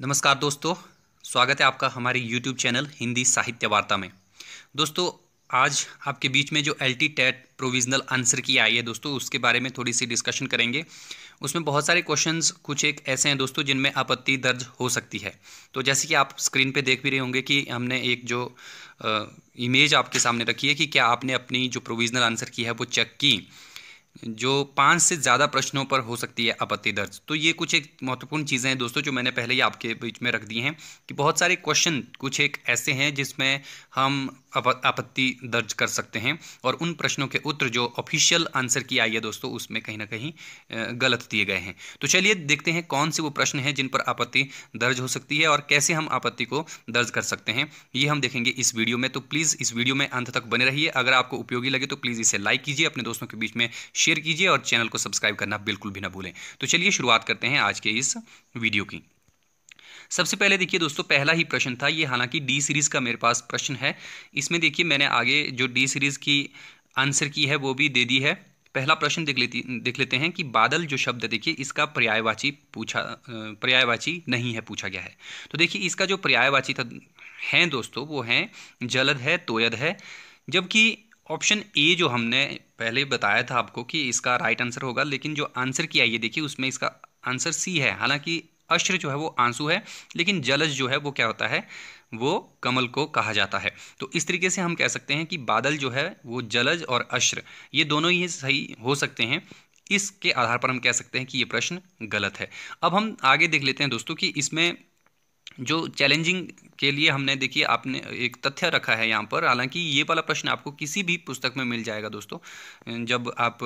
नमस्कार दोस्तों स्वागत है आपका हमारे यूट्यूब चैनल हिंदी साहित्य वार्ता में दोस्तों आज आपके बीच में जो L T TET provisional answer key आई है दोस्तों उसके बारे में थोड़ी सी डिस्कशन करेंगे उसमें बहुत सारे क्वेश्चंस कुछ एक ऐसे हैं दोस्तों जिनमें आपत्ति दर्ज हो सकती है तो जैसे कि आप स्क्रीन पे देख भी रहे होंगे कि हमने एक जो आ, इमेज आपके सामने रखी है कि क्या आपने अपनी जो प्रोविजनल आंसर की है वो चेक की जो पाँच से ज़्यादा प्रश्नों पर हो सकती है आपत्ति दर्ज तो ये कुछ एक महत्वपूर्ण चीज़ें हैं दोस्तों जो मैंने पहले ही आपके बीच में रख दी हैं कि बहुत सारे क्वेश्चन कुछ एक ऐसे हैं जिसमें हम आपत्ति दर्ज कर सकते हैं और उन प्रश्नों के उत्तर जो ऑफिशियल आंसर की आई है दोस्तों उसमें कहीं ना कहीं गलत दिए गए हैं तो चलिए देखते हैं कौन से वो प्रश्न हैं जिन पर आपत्ति दर्ज हो सकती है और कैसे हम आपत्ति को दर्ज कर सकते हैं ये हम देखेंगे इस वीडियो में तो प्लीज़ इस वीडियो में अंत तक बने रहिए अगर आपको उपयोगी लगे तो प्लीज़ इसे लाइक कीजिए अपने दोस्तों के बीच में शेयर कीजिए और चैनल को सब्सक्राइब करना बिल्कुल भी ना भूलें तो चलिए शुरुआत करते हैं आज के इस वीडियो की सबसे पहले देखिए दोस्तों पहला ही प्रश्न था ये हालांकि डी सीरीज़ का मेरे पास प्रश्न है इसमें देखिए मैंने आगे जो डी सीरीज़ की आंसर की है वो भी दे दी है पहला प्रश्न देख लेती देख लेते हैं कि बादल जो शब्द देखिए इसका पर्यायवाची पूछा पर्यायवाची नहीं है पूछा गया है तो देखिए इसका जो पर्यायवाची था हैं दोस्तों वो हैं जलद है तोयद है जबकि ऑप्शन ए जो हमने पहले बताया था आपको कि इसका राइट आंसर होगा लेकिन जो आंसर किया ये देखिए उसमें इसका आंसर सी है हालांकि अश्र जो है वो आंसू है लेकिन जलज जो है वो क्या होता है वो कमल को कहा जाता है तो इस तरीके से हम कह सकते हैं कि बादल जो है वो जलज और अश्र ये दोनों ही सही हो सकते हैं इसके आधार पर हम कह सकते हैं कि ये प्रश्न गलत है अब हम आगे देख लेते हैं दोस्तों कि इसमें जो चैलेंजिंग के लिए हमने देखिए आपने एक तथ्य रखा है यहाँ पर हालांकि ये वाला प्रश्न आपको किसी भी पुस्तक में मिल जाएगा दोस्तों जब आप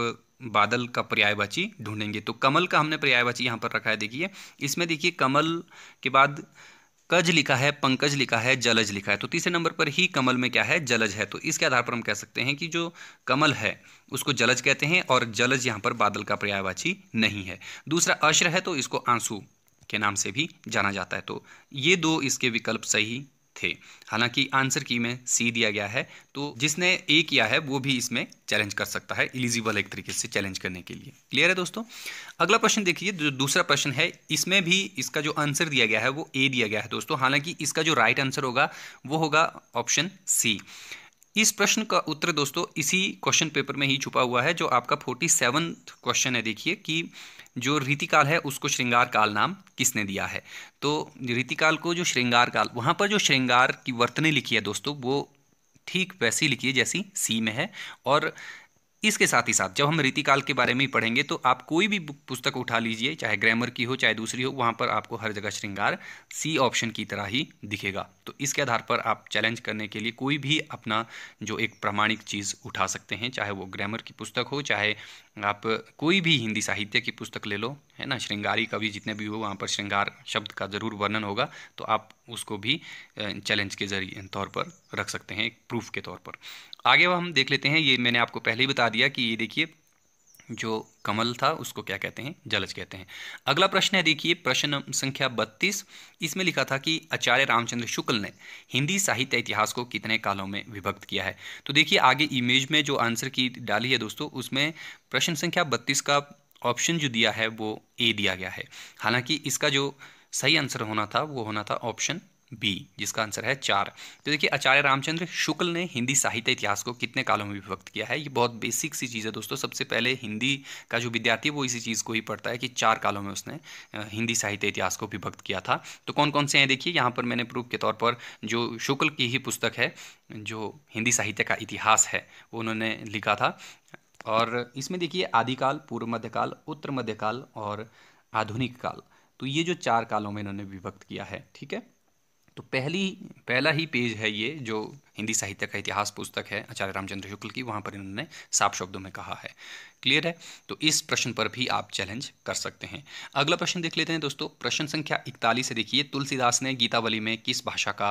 बादल का पर्यायवाची ढूंढेंगे तो कमल का हमने पर्यायवाची यहाँ पर रखा है देखिए इसमें देखिए कमल के बाद कज लिखा है पंकज लिखा है जलज लिखा है तो तीसरे नंबर पर ही कमल में क्या है जलज है तो इसके आधार पर हम कह सकते हैं कि जो कमल है उसको जलज कहते हैं और जलज यहाँ पर बादल का पर्यायवाची नहीं है दूसरा अश्र है तो इसको आंसू के नाम से भी जाना जाता है तो ये दो इसके विकल्प सही थे हालांकि आंसर की में सी दिया गया है तो जिसने ए किया है वो भी इसमें चैलेंज कर सकता है इलिजिबल एक तरीके से चैलेंज करने के लिए क्लियर है दोस्तों अगला प्रश्न देखिए जो दूसरा प्रश्न है इसमें भी इसका जो आंसर दिया गया है वो ए दिया गया है दोस्तों हालांकि इसका जो राइट आंसर होगा वो होगा ऑप्शन सी इस प्रश्न का उत्तर दोस्तों इसी क्वेश्चन पेपर में ही छुपा हुआ है जो आपका फोर्टी क्वेश्चन है देखिए कि जो रीतिकाल है उसको श्रृंगार काल नाम किसने दिया है तो रीतिकाल को जो श्रृंगार काल वहाँ पर जो श्रृंगार की वर्तनी लिखी है दोस्तों वो ठीक वैसी लिखी है जैसी सी में है और इसके साथ ही साथ जब हम रीतिकाल के बारे में ही पढ़ेंगे तो आप कोई भी पुस्तक उठा लीजिए चाहे ग्रामर की हो चाहे दूसरी हो वहाँ पर आपको हर जगह श्रृंगार सी ऑप्शन की तरह ही दिखेगा तो इसके आधार पर आप चैलेंज करने के लिए कोई भी अपना जो एक प्रामाणिक चीज़ उठा सकते हैं चाहे वो ग्रामर की पुस्तक हो चाहे आप कोई भी हिंदी साहित्य की पुस्तक ले लो है ना श्रृंगारी कवि जितने भी हो वहाँ पर श्रृंगार शब्द का ज़रूर वर्णन होगा तो आप उसको भी चैलेंज के जरिए तौर पर रख सकते हैं एक प्रूफ के तौर पर आगे वह हम देख लेते हैं ये मैंने आपको पहले ही बता दिया कि ये देखिए जो कमल था उसको क्या कहते हैं जलज कहते हैं अगला प्रश्न है देखिए प्रश्न संख्या 32 इसमें लिखा था कि आचार्य रामचंद्र शुक्ल ने हिंदी साहित्य इतिहास को कितने कालों में विभक्त किया है तो देखिए आगे इमेज में जो आंसर की डाली है दोस्तों उसमें प्रश्न संख्या 32 का ऑप्शन जो दिया है वो ए दिया गया है हालांकि इसका जो सही आंसर होना था वो होना था ऑप्शन बी जिसका आंसर है चार तो देखिए आचार्य रामचंद्र शुक्ल ने हिंदी साहित्य इतिहास को कितने कालों में विभक्त किया है ये बहुत बेसिक सी चीज़ है दोस्तों सबसे पहले हिंदी का जो विद्यार्थी है वो इसी चीज़ को ही पढ़ता है कि चार कालों में उसने हिंदी साहित्य इतिहास को विभक्त किया था तो कौन कौन से हैं देखिए यहाँ पर मैंने प्रूफ के तौर पर जो शुक्ल की ही पुस्तक है जो हिंदी साहित्य का इतिहास है वो उन्होंने लिखा था और इसमें देखिए आदिकाल पूर्व मध्यकाल उत्तर मध्यकाल और आधुनिक काल तो ये जो चार कालों में इन्होंने विभक्त किया है ठीक है तो पहली पहला ही पेज है ये जो हिंदी साहित्य का इतिहास पुस्तक है आचार्य रामचंद्र शुक्ल की वहाँ पर इन्होंने साफ शब्दों में कहा है क्लियर है तो इस प्रश्न पर भी आप चैलेंज कर सकते हैं अगला प्रश्न देख लेते हैं दोस्तों प्रश्न संख्या इकतालीस से देखिए तुलसीदास ने गीतावली में किस भाषा का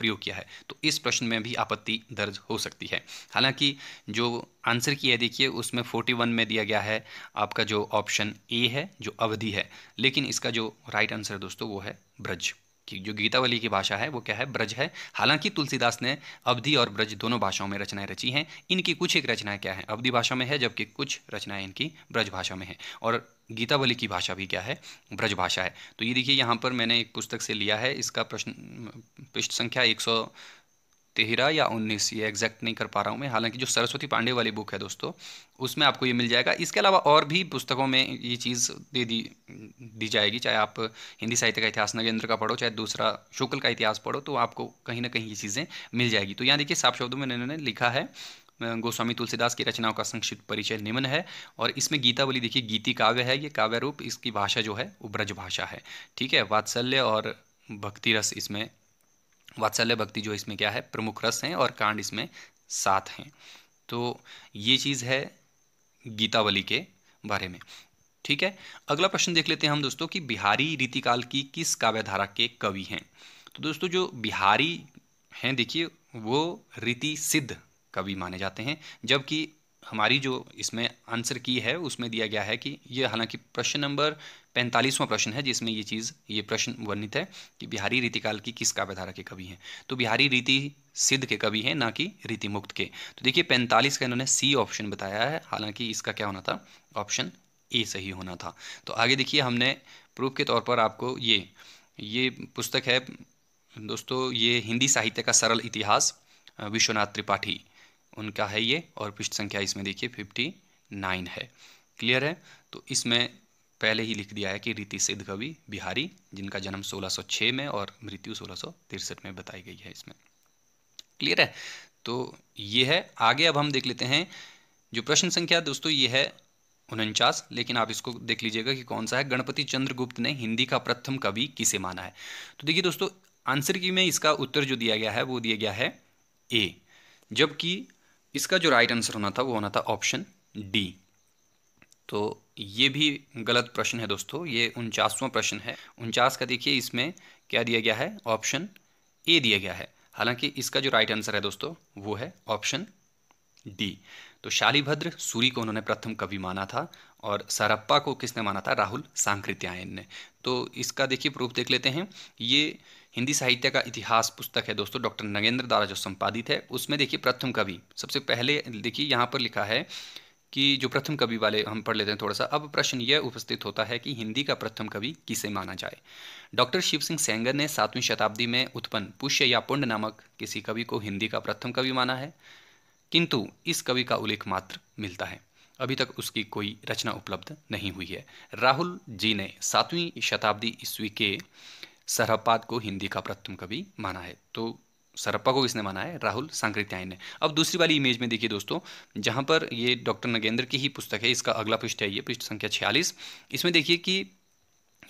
प्रयोग किया है तो इस प्रश्न में भी आपत्ति दर्ज हो सकती है हालांकि जो आंसर किया है देखिए उसमें 41 में दिया गया है आपका जो ऑप्शन ए है जो अवधि है लेकिन इसका जो राइट आंसर है दोस्तों वो है ब्रज जो गीतावली की भाषा है वो क्या है ब्रज है हालांकि तुलसीदास ने अवधि और ब्रज दोनों भाषाओं में रचनाएं रची हैं इनकी कुछ एक रचनाएं क्या है अवधि भाषा में है जबकि कुछ रचनाएं इनकी ब्रज भाषा में है और गीतावली की भाषा भी क्या है ब्रज भाषा है तो ये देखिए यहाँ पर मैंने एक पुस्तक से लिया है इसका प्रश्न पृष्ठ संख्या एक तेहरा या उन्नीस ये एग्जैक्ट नहीं कर पा रहा हूँ मैं हालांकि जो सरस्वती पांडे वाली बुक है दोस्तों उसमें आपको ये मिल जाएगा इसके अलावा और भी पुस्तकों में ये चीज़ दे दी दी जाएगी चाहे आप हिंदी साहित्य का इतिहास नगेंद्र का पढ़ो चाहे दूसरा शुक्ल का इतिहास पढ़ो तो आपको कहीं ना कहीं ये चीज़ें मिल जाएगी तो यहाँ देखिए साफ शब्दों में इन्होंने लिखा है गोस्वामी तुलसीदास की रचनाओं का संक्षिप्त परिचय निम्न है और इसमें गीतावली देखिए गीति काव्य है ये काव्य रूप इसकी भाषा जो है वो ब्रज भाषा है ठीक है वात्सल्य और भक्ति रस इसमें वात्सल्य भक्ति जो इसमें क्या है प्रमुख रस हैं और कांड इसमें सात हैं तो ये चीज़ है गीतावली के बारे में ठीक है अगला प्रश्न देख लेते हैं हम दोस्तों कि बिहारी रीतिकाल की किस काव्यधारा के कवि हैं तो दोस्तों जो बिहारी हैं देखिए वो रीति सिद्ध कवि माने जाते हैं जबकि हमारी जो इसमें आंसर की है उसमें दिया गया है कि ये हालांकि प्रश्न नंबर पैंतालीसवां प्रश्न है जिसमें ये चीज़ ये प्रश्न वर्णित है कि बिहारी रीतिकाल की किस काव्यधारा के कवि हैं तो बिहारी रीति सिद्ध के कवि हैं ना कि रीति मुक्त के तो देखिए पैंतालीस का इन्होंने सी ऑप्शन बताया है हालांकि इसका क्या होना था ऑप्शन ए सही होना था तो आगे देखिए हमने प्रूफ के तौर पर आपको ये ये पुस्तक है दोस्तों ये हिंदी साहित्य का सरल इतिहास विश्वनाथ त्रिपाठी उनका है ये और पृष्ठ संख्या इसमें देखिए फिफ्टी नाइन है क्लियर है तो इसमें पहले ही लिख दिया है कि रीति सिद्ध कवि बिहारी जिनका जन्म 1606 में और मृत्यु सोलह में बताई गई है इसमें क्लियर है तो ये है आगे अब हम देख लेते हैं जो प्रश्न संख्या दोस्तों ये है उनचास लेकिन आप इसको देख लीजिएगा कि कौन सा है गणपति चंद्रगुप्त ने हिंदी का प्रथम कवि किसे माना है तो देखिए दोस्तों आंसर की में इसका उत्तर जो दिया गया है वो दिया गया है ए जबकि इसका जो राइट आंसर होना था वो होना था ऑप्शन डी तो ये भी गलत प्रश्न है दोस्तों ये उनचासवां प्रश्न है उनचास का देखिए इसमें क्या दिया गया है ऑप्शन ए दिया गया है हालांकि इसका जो राइट आंसर है दोस्तों वो है ऑप्शन डी तो शालीभद्र सूरी को उन्होंने प्रथम कवि माना था और सरप्पा को किसने माना था राहुल सांकृत्यायन ने तो इसका देखिए प्रूफ देख लेते हैं ये हिंदी साहित्य का इतिहास पुस्तक है दोस्तों डॉक्टर नगेंद्र द्वारा जो संपादित है उसमें देखिए प्रथम कवि सबसे पहले देखिए यहाँ पर लिखा है कि जो प्रथम कवि वाले हम पढ़ लेते हैं थोड़ा सा अब प्रश्न यह उपस्थित होता है कि हिंदी का प्रथम कवि किसे माना जाए डॉक्टर शिव सिंह सेंगर ने सातवीं शताब्दी में उत्पन्न पुष्य या पुण्य नामक किसी कवि को हिंदी का प्रथम कवि माना है किंतु इस कवि का उल्लेख मात्र मिलता है अभी तक उसकी कोई रचना उपलब्ध नहीं हुई है राहुल जी ने सातवीं शताब्दी ईस्वी के सरहपात को हिंदी का प्रथम कवि माना है तो सरप्पा को किसने माना है राहुल सांकृत्याय ने अब दूसरी वाली इमेज में देखिए दोस्तों जहाँ पर ये डॉक्टर नगेंद्र की ही पुस्तक है इसका अगला पृष्ठ है ये पृष्ठ संख्या छियालीस इसमें देखिए कि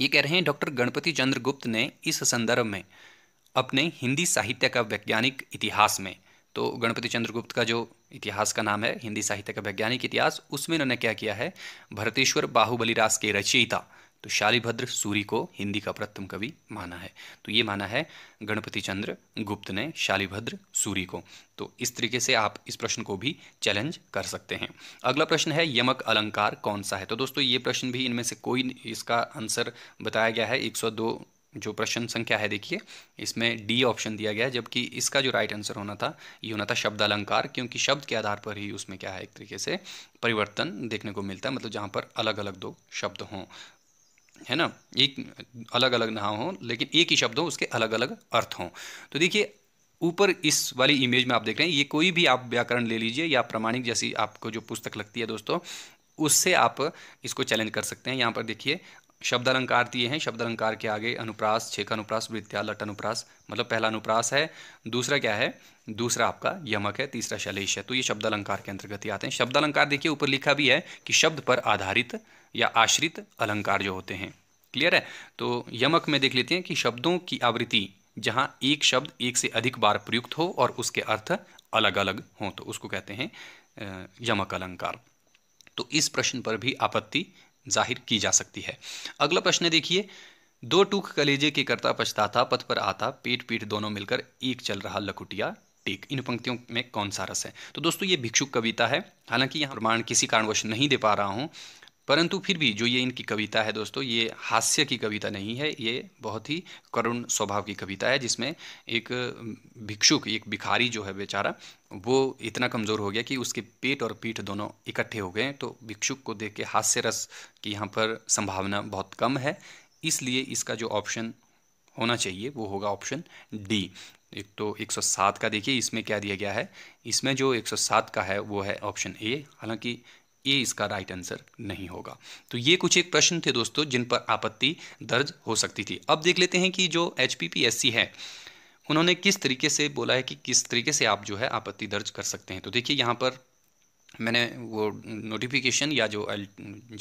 ये कह रहे हैं डॉक्टर गणपति चंद्र गुप्त ने इस संदर्भ में अपने हिंदी साहित्य का वैज्ञानिक इतिहास में तो गणपति चंद्रगुप्त का जो इतिहास का नाम है हिंदी साहित्य का वैज्ञानिक इतिहास उसमें उन्होंने क्या किया है भरतेश्वर बाहुबली रास के रचयिता तो शालीभद्र सूरी को हिंदी का प्रथम कवि माना है तो ये माना है गणपति चंद्र गुप्त ने शालीभद्र सूरी को तो इस तरीके से आप इस प्रश्न को भी चैलेंज कर सकते हैं अगला प्रश्न है यमक अलंकार कौन सा है तो दोस्तों ये प्रश्न भी इनमें से कोई इसका आंसर बताया गया है 102 जो प्रश्न संख्या है देखिए इसमें डी ऑप्शन दिया गया है जबकि इसका जो राइट आंसर होना था ये होना था शब्द अलंकार क्योंकि शब्द के आधार पर ही उसमें क्या है एक तरीके से परिवर्तन देखने को मिलता है मतलब जहाँ पर अलग अलग दो शब्द हों है ना एक अलग अलग नाम हो लेकिन एक ही शब्द हो उसके अलग अलग अर्थ हों तो देखिए ऊपर इस वाली इमेज में आप देख रहे हैं ये कोई भी आप व्याकरण ले लीजिए या प्रमाणिक जैसी आपको जो पुस्तक लगती है दोस्तों उससे आप इसको चैलेंज कर सकते हैं यहाँ पर देखिए शब्द अलंकार दिए हैं शब्द अलंकार के आगे अनुप्रास छेक अनुप्रास वृत्या लट अनुप्रास मतलब पहला अनुप्रास है दूसरा क्या है दूसरा आपका यमक है तीसरा शैलेश है तो ये शब्द अलंकार के अंतर्गत ही आते हैं शब्द अलंकार देखिए ऊपर लिखा भी है कि शब्द पर आधारित या आश्रित अलंकार जो होते हैं क्लियर है तो यमक में देख लेते हैं कि शब्दों की आवृत्ति जहाँ एक शब्द एक से अधिक बार प्रयुक्त हो और उसके अर्थ अलग अलग हों तो उसको कहते हैं यमक अलंकार तो इस प्रश्न पर भी आपत्ति जाहिर की जा सकती है अगला प्रश्न देखिए दो टूक कलेजे के करता पछताता पथ पर आता पेट पीठ दोनों मिलकर एक चल रहा लकुटिया टेक इन पंक्तियों में कौन सा रस है तो दोस्तों ये भिक्षुक कविता है हालांकि यहाँ प्रमाण किसी कारणवश नहीं दे पा रहा हूँ परंतु फिर भी जो ये इनकी कविता है दोस्तों ये हास्य की कविता नहीं है ये बहुत ही करुण स्वभाव की कविता है जिसमें एक भिक्षुक एक भिखारी जो है बेचारा वो इतना कमज़ोर हो गया कि उसके पेट और पीठ दोनों इकट्ठे हो गए तो भिक्षुक को देख के हास्य रस की यहाँ पर संभावना बहुत कम है इसलिए इसका जो ऑप्शन होना चाहिए वो होगा ऑप्शन डी एक तो 107 का देखिए इसमें क्या दिया गया है इसमें जो 107 का है वो है ऑप्शन ए हालांकि ये इसका राइट आंसर नहीं होगा तो ये कुछ एक प्रश्न थे दोस्तों जिन पर आपत्ति दर्ज हो सकती थी अब देख लेते हैं कि जो एच है उन्होंने किस तरीके से बोला है कि किस तरीके से आप जो है आपत्ति दर्ज कर सकते हैं तो देखिए यहाँ पर मैंने वो नोटिफिकेशन या जो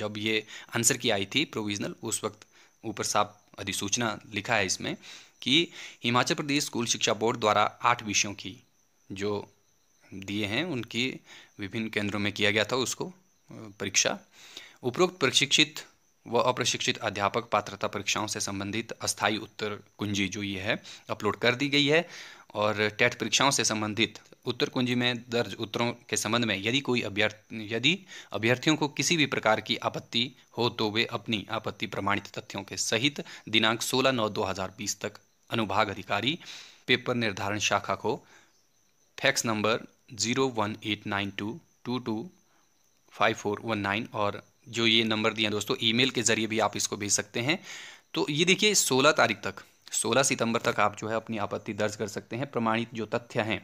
जब ये आंसर की आई थी प्रोविजनल उस वक्त ऊपर साफ अधिसूचना लिखा है इसमें कि हिमाचल प्रदेश स्कूल शिक्षा बोर्ड द्वारा आठ विषयों की जो दिए हैं उनकी विभिन्न केंद्रों में किया गया था उसको परीक्षा उपरोक्त प्रशिक्षित व अप्रशिक्षित अध्यापक पात्रता परीक्षाओं से संबंधित अस्थाई उत्तर कुंजी जो ये है अपलोड कर दी गई है और टेट परीक्षाओं से संबंधित उत्तर कुंजी में दर्ज उत्तरों के संबंध में यदि कोई अभ्यर्थी यदि अभ्यर्थियों को किसी भी प्रकार की आपत्ति हो तो वे अपनी आपत्ति प्रमाणित तथ्यों के सहित दिनांक 16 नौ 2020 तक अनुभाग अधिकारी पेपर निर्धारण शाखा को fax number zero one eight nine two two two five four one nine और जो ये नंबर दिया दोस्तों दोस्तों ईमेल के ज़रिए भी आप इसको भेज सकते हैं तो ये देखिए सोलह तारीख तक सोलह सितंबर तक आप जो है अपनी आपत्ति दर्ज कर सकते हैं प्रमाणित जो तथ्य हैं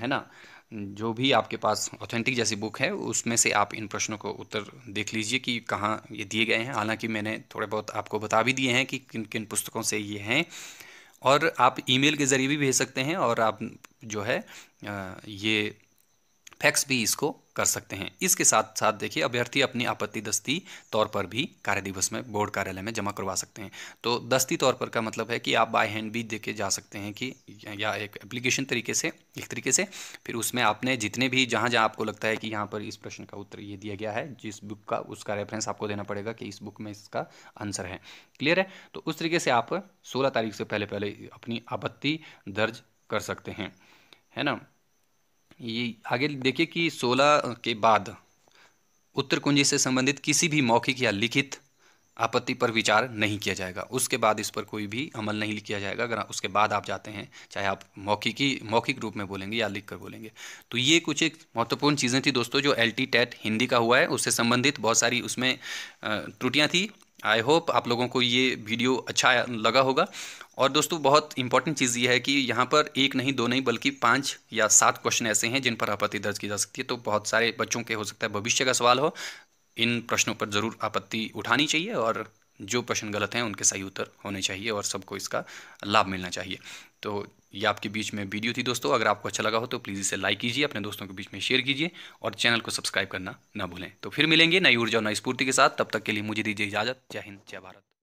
है ना जो भी आपके पास ऑथेंटिक जैसी बुक है उसमें से आप इन प्रश्नों को उत्तर देख लीजिए कि कहाँ ये दिए गए हैं हालांकि मैंने थोड़े बहुत आपको बता भी दिए हैं कि किन किन पुस्तकों से ये हैं और आप ईमेल के ज़रिए भी भेज सकते हैं और आप जो है ये फैक्स भी इसको कर सकते हैं इसके साथ साथ देखिए अभ्यर्थी अपनी आपत्ति दस्ती तौर पर भी कार्य दिवस में बोर्ड कार्यालय में जमा करवा सकते हैं तो दस्ती तौर पर का मतलब है कि आप बाय हैंड भी देके जा सकते हैं कि या एक एप्लीकेशन तरीके से एक तरीके से फिर उसमें आपने जितने भी जहाँ जहाँ आपको लगता है कि यहाँ पर इस प्रश्न का उत्तर ये दिया गया है जिस बुक का उसका रेफरेंस आपको देना पड़ेगा कि इस बुक में इसका आंसर है क्लियर है तो उस तरीके से आप सोलह तारीख से पहले पहले अपनी आपत्ति दर्ज कर सकते हैं है ना ये आगे देखिए कि 16 के बाद उत्तर कुंजी से संबंधित किसी भी मौखिक या लिखित आपत्ति पर विचार नहीं किया जाएगा उसके बाद इस पर कोई भी अमल नहीं किया जाएगा अगर उसके बाद आप जाते हैं चाहे आप मौखिकी मौखिक रूप में बोलेंगे या लिख कर बोलेंगे तो ये कुछ एक महत्वपूर्ण चीज़ें थी दोस्तों जो एल टी टेट हिंदी का हुआ है उससे संबंधित बहुत सारी उसमें त्रुटियाँ थी आई होप आप लोगों को ये वीडियो अच्छा लगा होगा और दोस्तों बहुत इंपॉर्टेंट चीज़ ये है कि यहाँ पर एक नहीं दो नहीं बल्कि पाँच या सात क्वेश्चन ऐसे हैं जिन पर आपत्ति दर्ज की जा सकती है तो बहुत सारे बच्चों के हो सकता है भविष्य का सवाल हो इन प्रश्नों पर ज़रूर आपत्ति उठानी चाहिए और जो प्रश्न गलत हैं उनके सही उत्तर होने चाहिए और सबको इसका लाभ मिलना चाहिए तो ये आपके बीच में वीडियो थी दोस्तों अगर आपको अच्छा लगा हो तो प्लीज़ इसे लाइक कीजिए अपने दोस्तों के बीच में शेयर कीजिए और चैनल को सब्सक्राइब करना ना भूलें तो फिर मिलेंगे नई ऊर्जा और नई स्फूर्ति के साथ तब तक के लिए मुझे दीजिए इजाज़त जय हिंद जय भारत